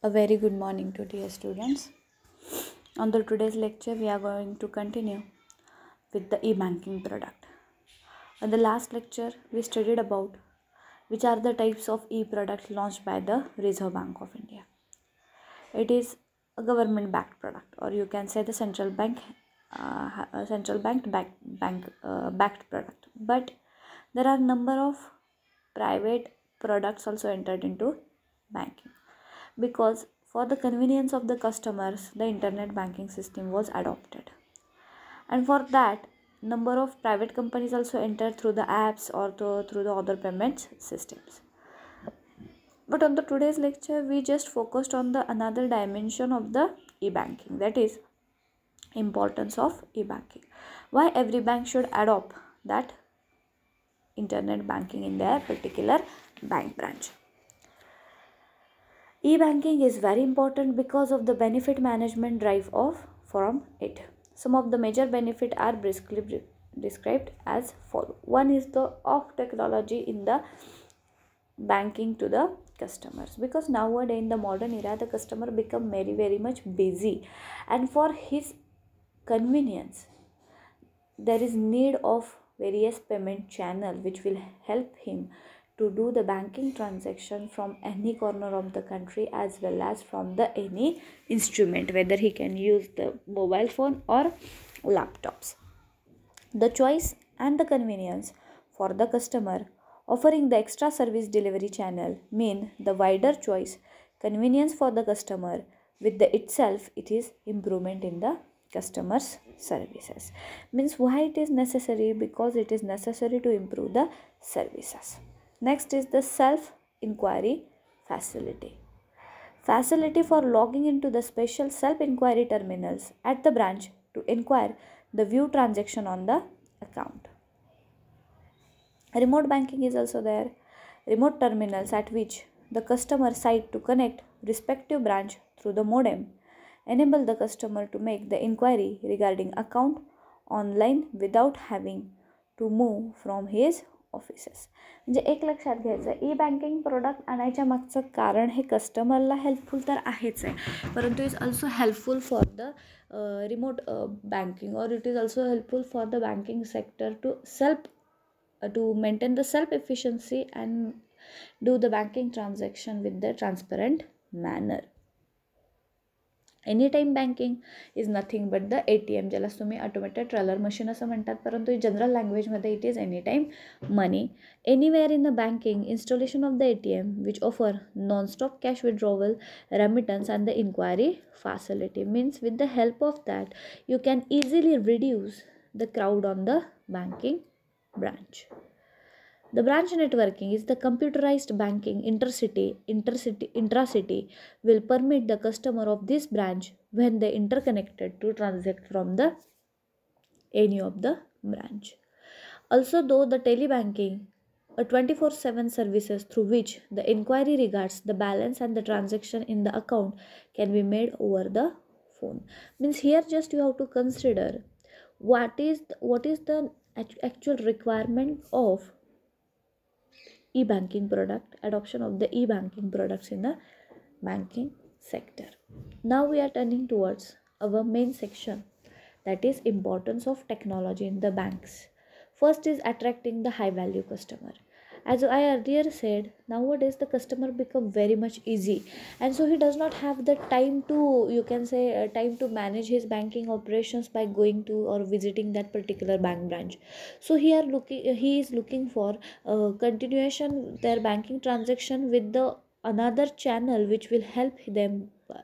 A very good morning to dear students. On the today's lecture, we are going to continue with the e-banking product. In the last lecture, we studied about which are the types of e-products launched by the Reserve Bank of India. It is a government-backed product, or you can say the central bank, uh, uh central bank back, bank uh, backed product. But there are number of private products also entered into banking because for the convenience of the customers the internet banking system was adopted and for that number of private companies also entered through the apps or through the other payment systems but on the today's lecture we just focused on the another dimension of the e-banking that is importance of e-banking why every bank should adopt that internet banking in their particular bank branch E-banking is very important because of the benefit management drive off from it. Some of the major benefit are briskly described as follow. One is the off technology in the banking to the customers because nowadays in the modern era the customer become very very much busy and for his convenience there is need of various payment channel which will help him to do the banking transaction from any corner of the country as well as from the any instrument whether he can use the mobile phone or laptops the choice and the convenience for the customer offering the extra service delivery channel mean the wider choice convenience for the customer with the itself it is improvement in the customers services means why it is necessary because it is necessary to improve the services Next is the self inquiry facility. Facility for logging into the special self inquiry terminals at the branch to inquire the view transaction on the account. Remote banking is also there. Remote terminals at which the customer side to connect respective branch through the modem enable the customer to make the inquiry regarding account online without having to move from his offices म्हणजे एक लक्षात घ्यायचं E banking product आणायच्या मागचं कारण हे कस्टमरला helpful तर आहेच आहे परंतु is also helpful for the remote banking और it is also helpful for the banking sector to self to maintain the self efficiency and do the banking transaction with the transparent manner any time banking is nothing but the A T M ज्यालाच तुम्ही automated teller machine असं म्हणतात परंतु general लँग्वेजमध्ये it is any time money anywhere in the banking installation of the A T M which offer non stop cash withdrawal remittance and the enquiry facility means with the help of that you can easily reduce the crowd on the banking branch the branch networking is the computerized banking intercity, intercity, intracity will permit the customer of this branch when they interconnected to transact from the any of the branch. Also though the telebanking a 24/7 services through which the inquiry regards the balance and the transaction in the account can be made over the phone means here just you have to consider what is what is the actual requirement of e-banking product, adoption of the e-banking products in the banking sector. Now we are turning towards our main section that is importance of technology in the banks. First is attracting the high value customer as i earlier said nowadays the customer become very much easy and so he does not have the time to you can say uh, time to manage his banking operations by going to or visiting that particular bank branch so he are looking uh, he is looking for uh, continuation their banking transaction with the another channel which will help them uh,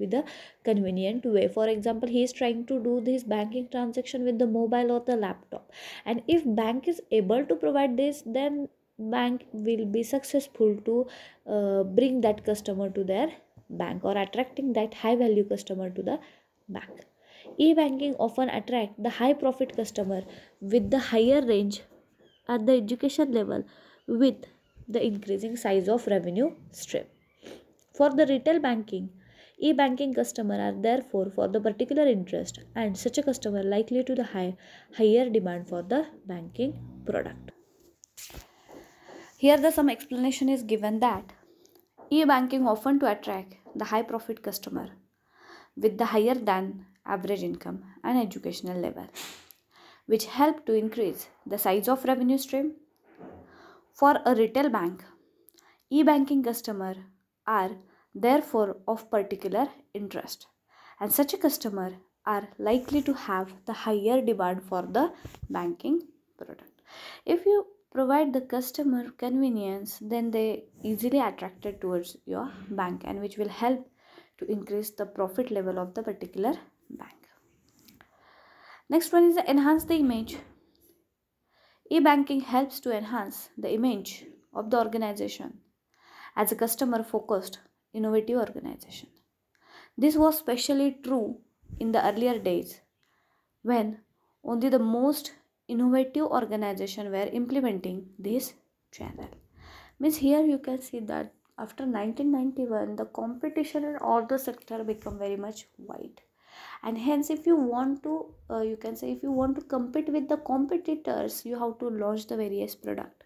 with a convenient way for example he is trying to do this banking transaction with the mobile or the laptop and if bank is able to provide this then bank will be successful to uh, bring that customer to their bank or attracting that high value customer to the bank e-banking often attract the high profit customer with the higher range at the education level with the increasing size of revenue stream for the retail banking e-banking customer are therefore for the particular interest and such a customer likely to the high higher demand for the banking product here the some explanation is given that e-banking often to attract the high profit customer with the higher than average income and educational level which help to increase the size of revenue stream for a retail bank e-banking customer are therefore of particular interest and such a customer are likely to have the higher demand for the banking product if you provide the customer convenience, then they easily attracted towards your bank and which will help to increase the profit level of the particular bank. Next one is enhance the image. E-banking helps to enhance the image of the organization as a customer-focused, innovative organization. This was specially true in the earlier days when only the most innovative organization were implementing this channel means here you can see that after 1991 the competition in all the sector become very much wide and hence if you want to uh, you can say if you want to compete with the competitors you have to launch the various product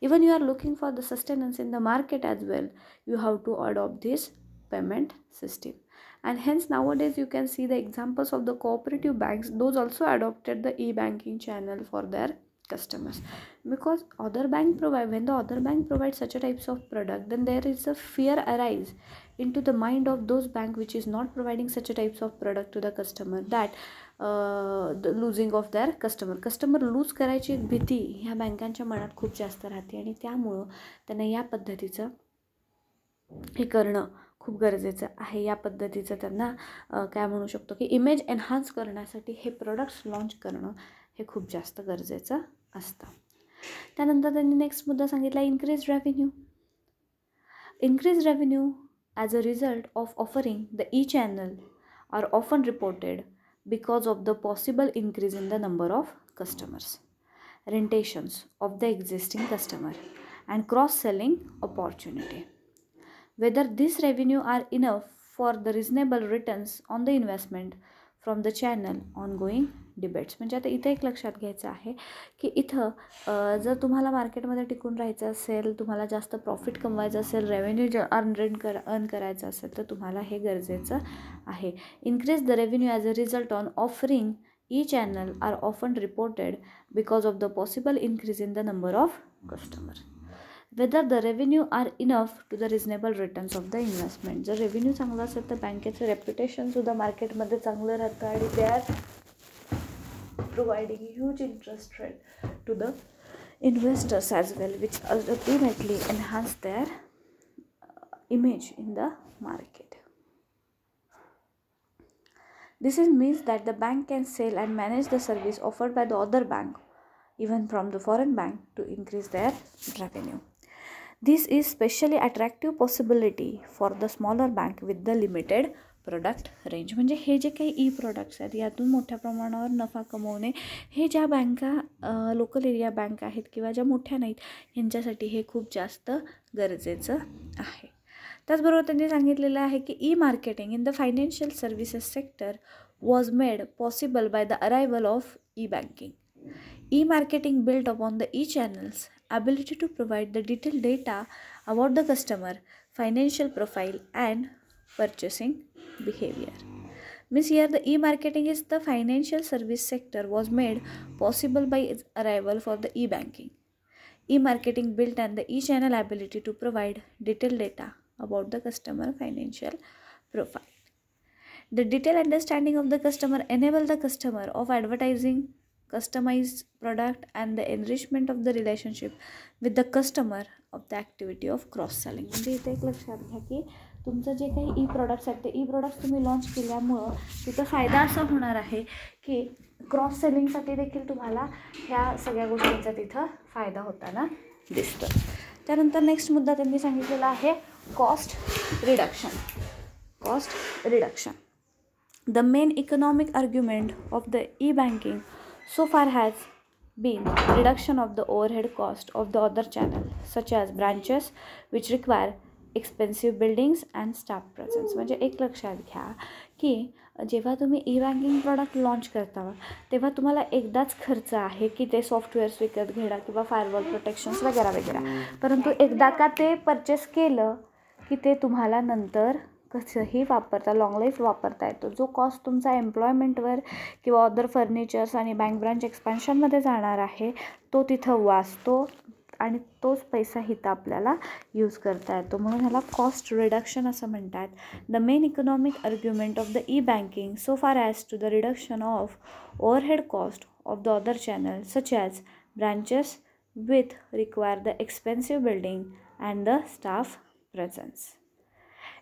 even you are looking for the sustenance in the market as well you have to adopt this payment system and hence nowadays you can see the examples of the cooperative banks those also adopted the e-banking channel for their customers because other bank provide when the other bank provides such a types of product then there is a fear arise into the mind of those bank which is not providing such a types of product to the customer that uh, the losing of their customer customer lose करायची एक भीती ह्या बँकांच्या मनात खूप जास्त राहते आणि त्यामुळं त्यांना या पद्धतीचं हे करणं खूप गरजेचं आहे या पद्धतीचं त्यांना काय म्हणू शकतो की इमेज एन्हान्स करण्यासाठी हे प्रोडक्ट्स लाँच करणं हे खूप जास्त गरजेचं असतं त्यानंतर त्यांनी नेक्स्ट मुद्दा सांगितला increase revenue increase revenue as a result of offering the e channel are often reported because of the possible increase in the number of customers retentions of the existing customer and cross selling opportunity whether this revenue are enough for the reasonable returns on the investment from the channel on going debates म्हणजे आता इथं एक लक्षात घ्यायचं आहे की इथं जर तुम्हाला मार्केटमध्ये टिकून राहायचं असेल तुम्हाला जास्त प्रॉफिट कमवायचं असेल रेव्हेन्यू ज अर्न कर अर्न करायचं असेल तर तुम्हाला हे गरजेचं आहे increase the revenue as a result on offering e channel are often reported because of the possible increase in the number of customer whether the revenue are enough to the reasonable returns of the investment जर revenue चांगला असेल तर बँकेचं रेप्युटेशनसुद्धा मार्केटमध्ये चांगलं राहतं आणि they are providing huge interest rate to the are huge huge interest rate to the investors as well which ultimately enhance there image in the market This means that the bank can sell and manage the service offered by the other bank, even from the foreign bank, to increase their revenue. This is specially attractive possibility for the smaller bank with the limited product range म्हणजे हे जे काही E products आहेत यातून मोठ्या प्रमाणावर नफा कमवणे हे ज्या बँका लोकल एरिया बँक आहेत किंवा ज्या मोठ्या नाहीत यांच्यासाठी हे खूप जास्त गरजेचं आहे त्याचबरोबर त्यांनी सांगितलेलं आहे की e marketing in the financial services sector was made possible by the arrival of e banking e marketing built on the e channels ability to provide the detailed data about the customer, financial profile, and purchasing behavior. Means here the e-marketing is the financial service sector was made possible by its arrival for the e-banking. E-marketing built and the e-channel ability to provide detailed data about the customer financial profile. The detailed understanding of the customer enable the customer of advertising customized product and the enrichment of the relationship with the customer of the activity of cross selling म्हणजे इथे एक लक्षात घ्या की तुमचं जे काही E products आहेत ते ई प्रॉडक्ट्स तुम्ही लॉन्च केल्यामुळं तिथं फायदा असा होणार आहे की क्रॉस सेलिंगसाठी देखील तुम्हाला ह्या सगळ्या गोष्टींचा तिथं फायदा होताना दिसतो त्यानंतर नेक्स्ट मुद्दा त्यांनी सांगितलेला आहे cost reduction cost reduction the main economic argument of the e banking so far has been reduction of the overhead cost of the other channel such as branches which require expensive buildings and staff presence म्हणजे एक लक्षात घ्या की जेव्हा तुम्ही e banking product launch करता तेव्हा तुम्हाला एकदाच खर्च आहे की ते सॉफ्टवेअर्स विकत घेणं किंवा फायरवॉल प्रोटेक्शन्स वगैरे वगैरे परंतु एकदा का ते परचेस केलं की ते तुम्हाला नंतर कसंही वापरता लाँग लाईफ वापरता येतो जो कॉस्ट तुमचा एम्प्लॉयमेंटवर किंवा अदर फर्निचर्स आणि बँक ब्रांच एक्सपॅन्शनमध्ये जाणार आहे तो तिथं वाचतो आणि तोच पैसा हिथं आपल्याला यूज करता येतो म्हणून ह्याला कॉस्ट रिडक्शन असं म्हणतात the main economic argument of the e banking so far as to the reduction of overhead cost of the other channel such as branches with require the expensive building and the staff presence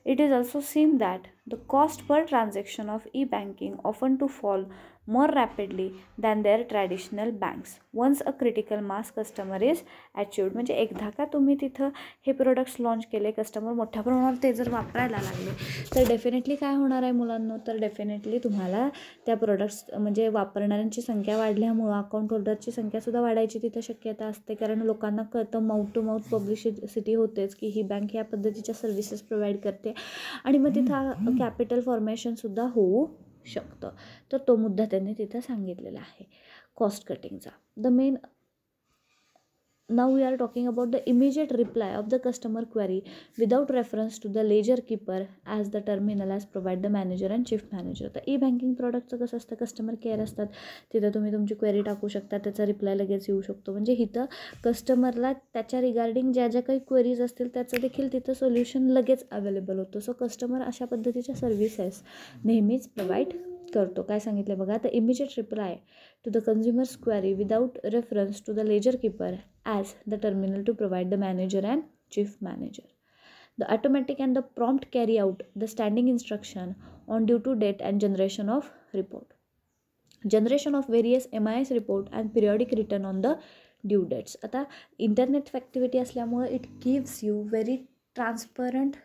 it is also seen that the cost per transaction of e banking often to fall more rapidly than their traditional banks once a critical mass customer is achieved म्हणजे एकदा का तुम्ही तिथं हे products launch केले customer मोठ्या प्रमाणावर ते जर वापरायला लागले तर डेफिनेटली काय होणार आहे मुलांनो तर डेफिनेटली तुम्हाला त्या प्रोडक्ट्स म्हणजे वापरणाऱ्यांची संख्या वाढल्यामुळं अकाउंट होल्डरची संख्यासुद्धा वाढायची तिथं शक्यता असते कारण लोकांना कळतं माउथ टू माउथ पब्लिसिटी होतेच की ही बँक या पद्धतीच्या सर्व्हिसेस प्रोव्हाइड करते आणि मग तिथं कॅपिटल फॉर्मेशनसुद्धा होऊ शकतं तर तो मुद्दा त्यांनी तिथं सांगितलेला आहे कॉस्ट कटिंगचा the main now we are talking about the immediate reply of the customer query without reference to the ledger keeper as the terminal as provide the manager and chief manager तर e banking प्रॉडक्टचं कसं असतं customer care असतात तिथं तुम्ही तुमची query टाकू शकता त्याचा रिप्लाय लगेच येऊ शकतो म्हणजे इथं कस्टमरला त्याच्या रिगार्डिंग ज्या ज्या काही क्वेरीज असतील त्याचं देखील तिथं सोल्युशन लगेच अवेलेबल होतं सो कस्टमर अशा पद्धतीच्या सर्व्हिसेस नेहमीच प्रोव्हाइड करतो काय सांगितलं बघा the immediate reply to the consumers query without reference to the ledger keeper as the terminal to provide the manager and chief manager the automatic and the prompt carry out the standing instruction on due to date and generation of report generation of various M I S report and periodic return on the due dates आता internet activity असल्यामुळं it gives you very transparent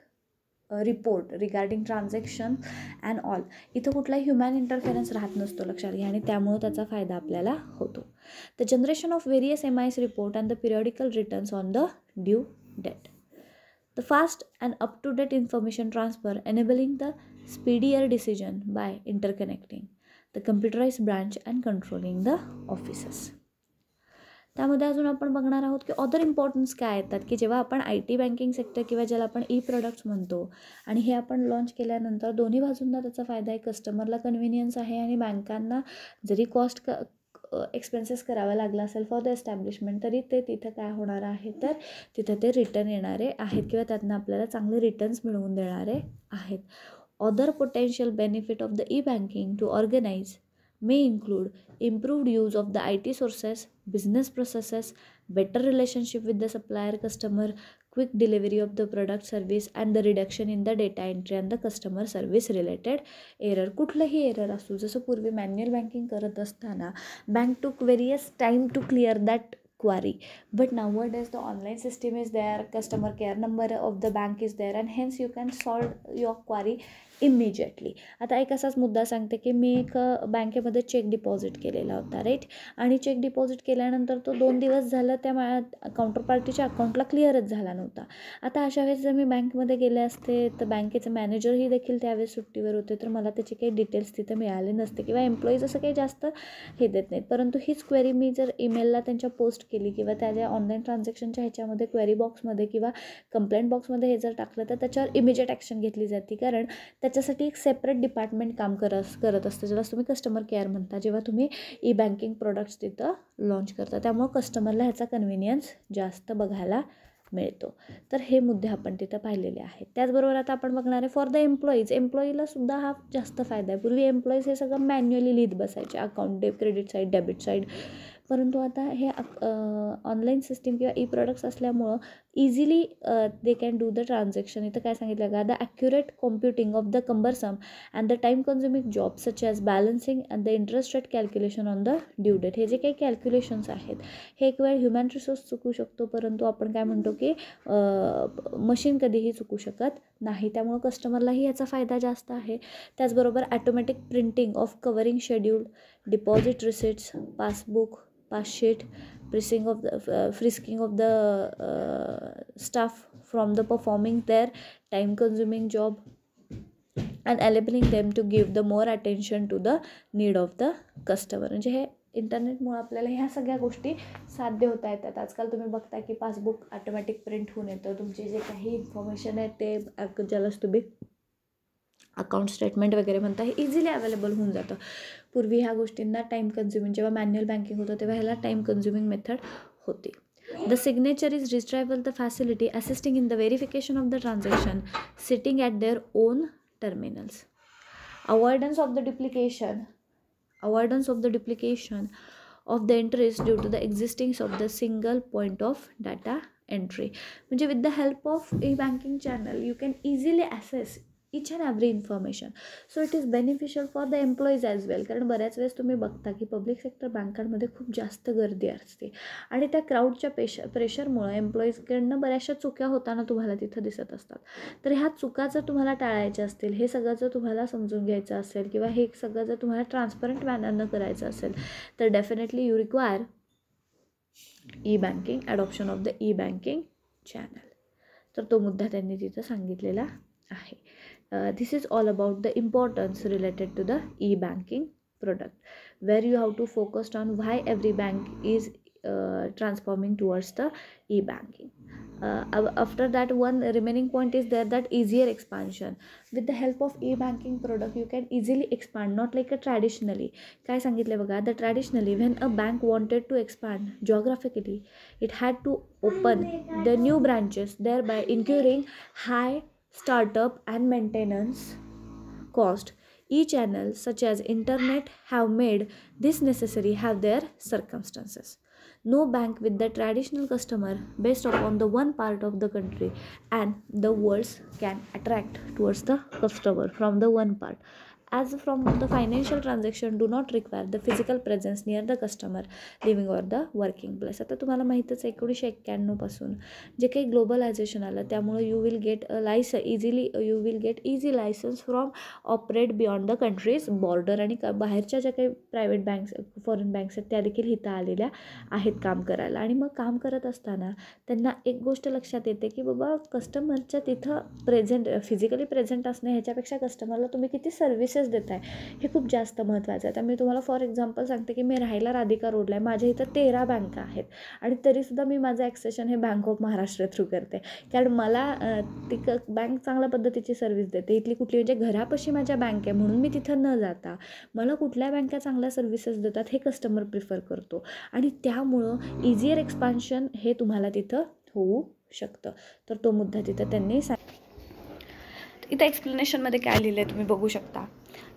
report regarding transaction and all इथं कुठलाही human interference राहत नसतो लक्षात घ्या आणि त्यामुळं त्याचा फायदा आपल्याला होतो the generation of various M S report and the periodical returns on the due date the fast and up to date information transfer enabling the speedier decision by interconnecting the computerise branch and controlling the offices त्यामध्ये अजून आपण बघणार आहोत की other importance काय येतात की जेव्हा आपण आय टी बँकिंग सेक्टर किंवा ज्याला आपण ई प्रोडक्ट्स म्हणतो आणि हे आपण लॉन्च केल्यानंतर दोन्ही बाजूंना त्याचा फायदा आहे कस्टमरला कन्व्हिनियन्स आहे आणि बँकांना जरी कॉस्ट क एक्सपेन्सेस करावा लागला असेल फॉर द एस्टॅब्लिशमेंट तरी ते तिथं काय होणार आहे तर तिथं ते रिटर्न येणारे आहेत किंवा त्यांना आपल्याला चांगले रिटर्न्स मिळवून देणारे आहेत other potential benefit of the e banking to organise may include improved use of the IT sources, business processes, better relationship with the supplier customer, quick delivery of the product service and the reduction in the data entry and the customer service related error. कुठलंही error असू जसं purvi manual banking करत असताना Bank took various time to clear that query but nowadays the online system is there customer care number of the bank is there and hence you can solve your query immediately आता एक असाच मुद्दा सांगते की मी एक बँकेमध्ये check deposit केलेला होता राईट आणि चेक डिपॉझिट केल्यानंतर तो दोन दिवस झाला त्या काउंटर पार्टीच्या अकाउंटला क्लिअरच झाला नव्हता आता अशा वेळेस जर मी बँकमध्ये गेले असते तर बँकेचं मॅनेजरही देखील त्यावेळेस सुट्टीवर होते तर मला त्याचे काही डिटेल्स तिथे मिळाले नसते किंवा एम्प्लॉईज असं काही जास्त हे देत नाहीत परंतु हीच क्वेरी मी जर ईमेलला त्यांच्या पोस्ट केली किंवा त्या ज्या ऑनलाईन ट्रान्झॅक्शनच्या ह्याच्यामध्ये क्वेरी बॉक्समध्ये किंवा कंप्लेंट बॉक्समध्ये हे जर टाकलं तर त्याच्यावर इमिजिएट ॲक्शन घेतली जाते कारण त्या त्याच्यासाठी एक सेपरेट डिपार्टमेंट काम करत करत असतं जेव्हा तुम्ही कस्टमर केअर म्हणता जेव्हा तुम्ही ई बँकिंग प्रोडक्ट्स तिथं लॉन्च करता त्यामुळं कस्टमरला ह्याचा कन्व्हिनियन्स जास्त बघायला मिळतो तर हे मुद्दे आपण तिथं पाहिलेले आहेत त्याचबरोबर आता आपण बघणार आहे फॉर द एम्प्लॉईज एम्प्लॉईला सुद्धा हा जास्त फायदा आहे पूर्वी एम्प्लॉईज हे सगळं मॅन्युअली लिहित बसायचे account day credit side debit side परंतु आता हे ऑनलाईन सिस्टीम किंवा ई प्रोडक्ट्स असल्यामुळं easily they can do the transaction इथं काय सांगितलं का the accurate computing of the cumbersome and the time consuming job such as balancing and the interest rate calculation on the due date हे जे काही calculations आहेत हे एक वेळ ह्युमॅन रिसोर्स चुकू शकतो परंतु आपण काय म्हणतो की मशीन कधीही चुकू शकत नाही त्यामुळं कस्टमरलाही याचा फायदा जास्त आहे त्याचबरोबर automatic printing of covering schedule deposit receipts passbook sheet pricing of the frisking of the staff from the performing their time consuming job and enabling them to give the more attention to the need of the customer म्हणजे हे इंटरनेटमुळे आपल्याला ह्या सगळ्या गोष्टी साध्य होता येतात आजकाल तुम्ही बघता की पासबुक ऑटोमॅटिक प्रिंट होऊन येतं तुमचे जे काही इन्फॉर्मेशन आहे ते ज्यालाच तुम्ही अकाउंट स्टेटमेंट वगैरे म्हणता हे इझिली अवेलेबल होऊन जातं पूर्वी ह्या गोष्टींना टाईम कन्झ्युमिंग जेव्हा मॅन्युअल बँकिंग होतं तेव्हा ह्याला टाईम कन्झ्युमिंग मेथड होती the signature is retrievable the facility assisting in the verification of the transaction sitting at their own terminals avoidance of the duplication avoidance of the duplication of the entries due to the existence of the single point of data entry म्हणजे with the help of e banking channel you can easily access each and every information so it is beneficial for the employees as well कारण बऱ्याच वेळेस तुम्ही बघता की public sector बँकांमध्ये खूप जास्त गर्दी असते आणि त्या क्राऊडच्या पेश प्रेशरमुळे एम्प्लॉईजकडनं बऱ्याचशा चुक्या होताना तुम्हाला तिथं दिसत असतात तर ह्या चुका जर तुम्हाला टाळायच्या असतील हे सगळं जर तुम्हाला समजून घ्यायचं असेल किंवा हे सगळं जर तुम्हाला ट्रान्सपरंट मॅनरनं करायचं असेल तर definitely you require e banking adoption of the e banking channel तर तो मुद्दा त्यांनी तिथं सांगितलेला आहे uh, this is all about the importance related to the e-banking product where you have to focus on why every bank is uh, transforming towards the e-banking uh, after that one remaining point is there that easier expansion with the help of e-banking product you can easily expand not like a traditionally काय सांगितले बघा the traditionally when a bank wanted to expand geographically it had to open the new branches thereby incurring high startup, and maintenance cost. E-channels such as internet have made this necessary have their circumstances. No bank with the traditional customer based upon the one part of the country and the worlds can attract towards the customer from the one part as from the financial transaction do not require the physical presence near the customer living or the working place आता तुम्हाला माहीतच एकोणीसशे एक्क्याण्णवपासून जे काही globalisation आलं त्यामुळे you will get a easily you will get easy licence from operate beyond the countries border आणि क बाहेरच्या ज्या काही प्रायव्हेट बँक्स फॉरेन बँक्स आहेत त्या देखील हिता आलेल्या आहेत काम करायला आणि मग काम करत असताना त्यांना एक गोष्ट लक्षात येते की बाबा कस्टमरच्या तिथं प्रेझेंट फिजिकली प्रेझेंट असणे ह्याच्यापेक्षा कस्टमरला तुम्ही किती सर्व्हिसेस हे खूप जास्त महत्त्वाचं आहे तर मी तुम्हाला फॉर एक्झाम्पल सांगते की मी राहायला राधिका रोडला आहे माझ्या इथं तेरा बँका आहेत आणि तरीसुद्धा मी माझं ॲक्सेशन हे बँक ऑफ महाराष्ट्र थ्रू करते कारण मला ती बँक चांगल्या पद्धतीची सर्व्हिस देते इथली कुठली म्हणजे घरापाशी माझ्या बँक आहे म्हणून मी तिथं न जाता मला कुठल्या बँका चांगल्या सर्व्हिसेस देतात हे कस्टमर प्रिफर करतो आणि त्यामुळं इझियर एक्सपान्शन हे तुम्हाला तिथं होऊ शकतं तर तो मुद्दा तिथं त्यांनी सांग इथं एक्सप्लेनेशनमध्ये काय लिहिलं आहे तुम्ही बघू शकता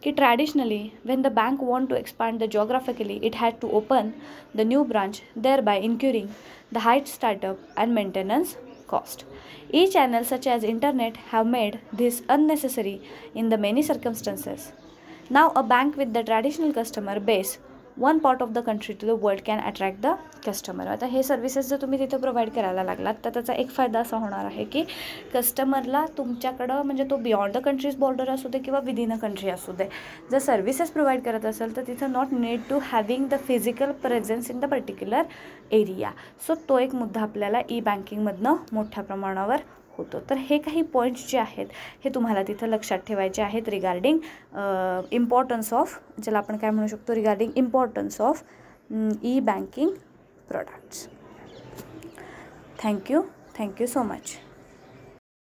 की traditionally when the bank want to expand the geographically it had to open the new branch there by incurring the high startup and maintenance cost. E channels such as internet have made this unnecessary in the many circumstances. Now a bank with the traditional customer base one part of the country to the world can attract the customer आता हे services जर तुम्ही तिथं provide करायला लागलात तर त्याचा एक फायदा असा होणार आहे की कस्टमरला तुमच्याकडं म्हणजे तो बियॉन्ड द कंट्रीज बॉर्डर असू दे किंवा विदिन अ कंट्री असू दे जर सर्व्हिसेस प्रोव्हाइड करत असेल तर तिथं not need to having the physical presence in the particular area so तो एक मुद्दा आपल्याला ई बँकिंगमधनं मोठ्या प्रमाणावर होतो तर हे काही पॉईंट्स जे आहेत हे तुम्हाला तिथं लक्षात ठेवायचे आहेत रिगार्डिंग इम्पॉर्टन्स ऑफ ज्याला आपण काय म्हणू शकतो regarding importance of e banking products thank you thank you so much